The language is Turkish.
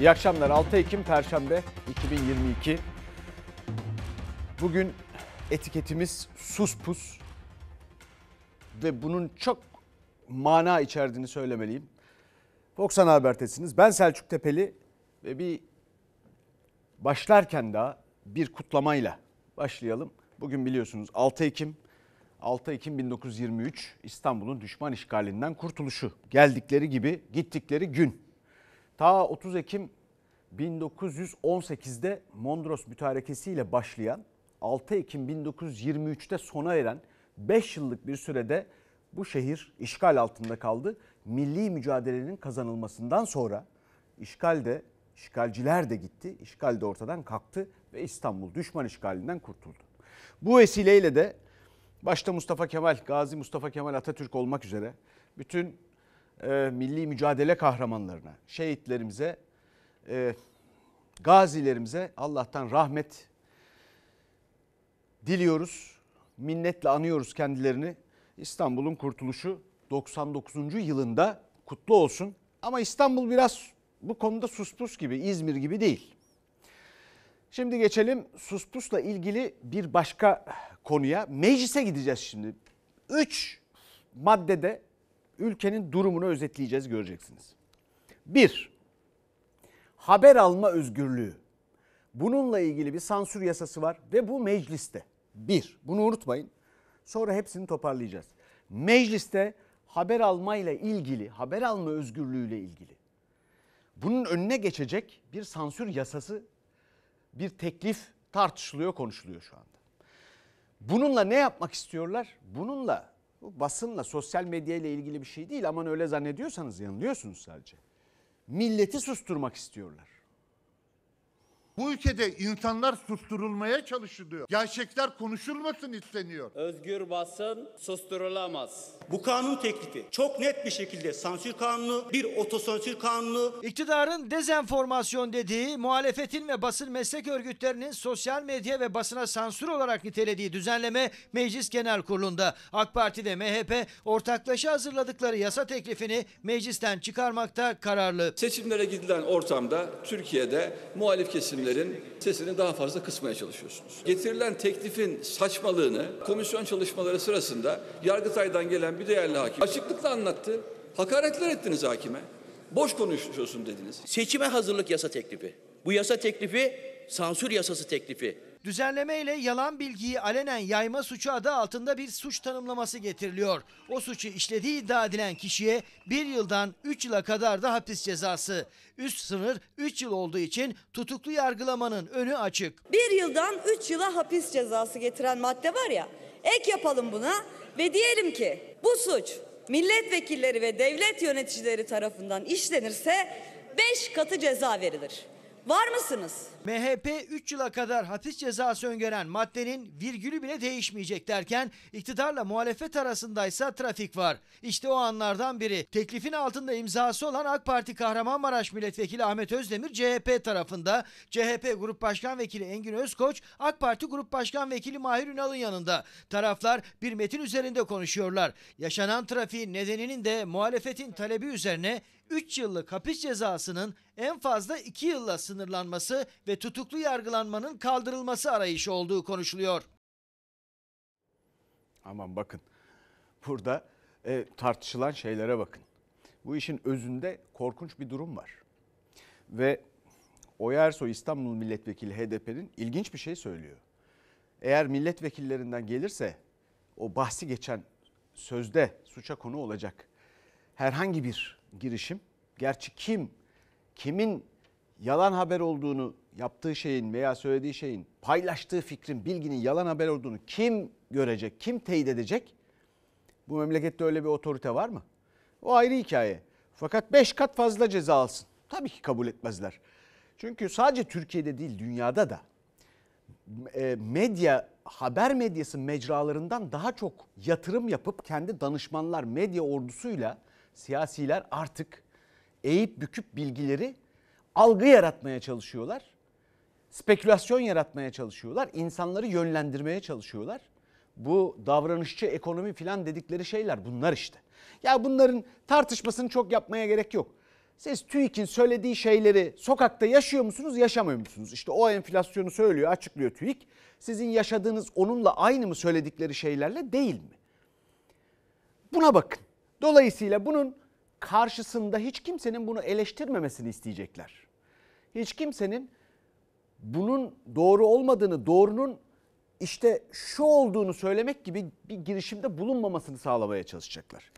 İyi akşamlar. 6 Ekim Perşembe 2022. Bugün etiketimiz sus ve bunun çok mana içerdiğini söylemeliyim. Fox Ana Haber'tesiniz. Ben Selçuk Tepeli ve bir başlarken daha bir kutlamayla başlayalım. Bugün biliyorsunuz 6 Ekim 6 Ekim 1923 İstanbul'un düşman işgalinden kurtuluşu. Geldikleri gibi gittikleri gün Ta 30 Ekim 1918'de Mondros Mütarekesi ile başlayan 6 Ekim 1923'te sona eren 5 yıllık bir sürede bu şehir işgal altında kaldı. Milli mücadelenin kazanılmasından sonra işgal de işgalciler de gitti. İşgal de ortadan kalktı ve İstanbul düşman işgalinden kurtuldu. Bu vesileyle de başta Mustafa Kemal, Gazi Mustafa Kemal Atatürk olmak üzere bütün e, milli mücadele kahramanlarına, şehitlerimize, e, gazilerimize Allah'tan rahmet diliyoruz. Minnetle anıyoruz kendilerini. İstanbul'un kurtuluşu 99. yılında kutlu olsun. Ama İstanbul biraz bu konuda suspus gibi, İzmir gibi değil. Şimdi geçelim suspusla ilgili bir başka konuya. Meclise gideceğiz şimdi. Üç maddede ülkenin durumunu özetleyeceğiz göreceksiniz. Bir, haber alma özgürlüğü. Bununla ilgili bir sansür yasası var ve bu mecliste. Bir, bunu unutmayın. Sonra hepsini toparlayacağız. Mecliste haber alma ile ilgili, haber alma özgürlüğü ile ilgili bunun önüne geçecek bir sansür yasası, bir teklif tartışılıyor, konuşuluyor şu anda. Bununla ne yapmak istiyorlar? Bununla bu basınla, sosyal medyayla ilgili bir şey değil. Aman öyle zannediyorsanız yanılıyorsunuz sadece. Milleti susturmak istiyorlar. Bu ülkede insanlar susturulmaya çalışılıyor. Gerçekler konuşulmasın isteniyor. Özgür basın susturulamaz. Bu kanun teklifi çok net bir şekilde sansür kanunu, bir otosansür kanunu. İktidarın dezenformasyon dediği, muhalefetin ve basın meslek örgütlerinin sosyal medya ve basına sansür olarak nitelediği düzenleme Meclis Genel Kurulu'nda. AK Parti ve MHP ortaklaşa hazırladıkları yasa teklifini meclisten çıkarmakta kararlı. Seçimlere gidilen ortamda Türkiye'de muhalif kesimler isimlerin sesini daha fazla kısmaya çalışıyorsunuz. Getirilen teklifin saçmalığını komisyon çalışmaları sırasında Yargıtay'dan gelen bir değerli hakim açıklıkla anlattı. Hakaretler ettiniz hakime. Boş konuşuyorsun dediniz. Seçime hazırlık yasa teklifi. Bu yasa teklifi sansür yasası teklifi. Düzenleme yalan bilgiyi alenen yayma suçu adı altında bir suç tanımlaması getiriliyor. O suçu işlediği iddia edilen kişiye bir yıldan 3 yıla kadar da hapis cezası. Üst sınır 3 yıl olduğu için tutuklu yargılamanın önü açık. Bir yıldan 3 yıla hapis cezası getiren madde var ya ek yapalım buna ve diyelim ki bu suç milletvekilleri ve devlet yöneticileri tarafından işlenirse 5 katı ceza verilir. Var mısınız? MHP 3 yıla kadar hapis cezası öngören maddenin virgülü bile değişmeyecek derken iktidarla muhalefet arasındaysa trafik var. İşte o anlardan biri. Teklifin altında imzası olan AK Parti Kahramanmaraş Milletvekili Ahmet Özdemir CHP tarafında. CHP Grup Başkan Vekili Engin Özkoç, AK Parti Grup Başkan Vekili Mahir Ünal'ın yanında. Taraflar bir metin üzerinde konuşuyorlar. Yaşanan trafiğin nedeninin de muhalefetin talebi üzerine 3 yıllık hapis cezasının en fazla 2 yılla sınırlanması ve tutuklu yargılanmanın kaldırılması arayışı olduğu konuşuluyor. Aman bakın burada e, tartışılan şeylere bakın. Bu işin özünde korkunç bir durum var. Ve Oya Ersoy İstanbul Milletvekili HDP'nin ilginç bir şey söylüyor. Eğer milletvekillerinden gelirse o bahsi geçen sözde suça konu olacak herhangi bir girişim. Gerçi kim, kimin yalan haber olduğunu, yaptığı şeyin veya söylediği şeyin, paylaştığı fikrin, bilginin yalan haber olduğunu kim görecek, kim teyit edecek? Bu memlekette öyle bir otorite var mı? O ayrı hikaye. Fakat 5 kat fazla ceza alsın. Tabii ki kabul etmezler. Çünkü sadece Türkiye'de değil dünyada da e, medya, haber medyası mecralarından daha çok yatırım yapıp kendi danışmanlar medya ordusuyla siyasiler artık eğip büküp bilgileri algı yaratmaya çalışıyorlar. Spekülasyon yaratmaya çalışıyorlar. insanları yönlendirmeye çalışıyorlar. Bu davranışçı ekonomi filan dedikleri şeyler bunlar işte. Ya bunların tartışmasını çok yapmaya gerek yok. Siz TÜİK'in söylediği şeyleri sokakta yaşıyor musunuz, yaşamıyor musunuz? İşte o enflasyonu söylüyor, açıklıyor TÜİK. Sizin yaşadığınız onunla aynı mı söyledikleri şeylerle değil mi? Buna bakın. Dolayısıyla bunun karşısında hiç kimsenin bunu eleştirmemesini isteyecekler. Hiç kimsenin bunun doğru olmadığını, doğrunun işte şu olduğunu söylemek gibi bir girişimde bulunmamasını sağlamaya çalışacaklar.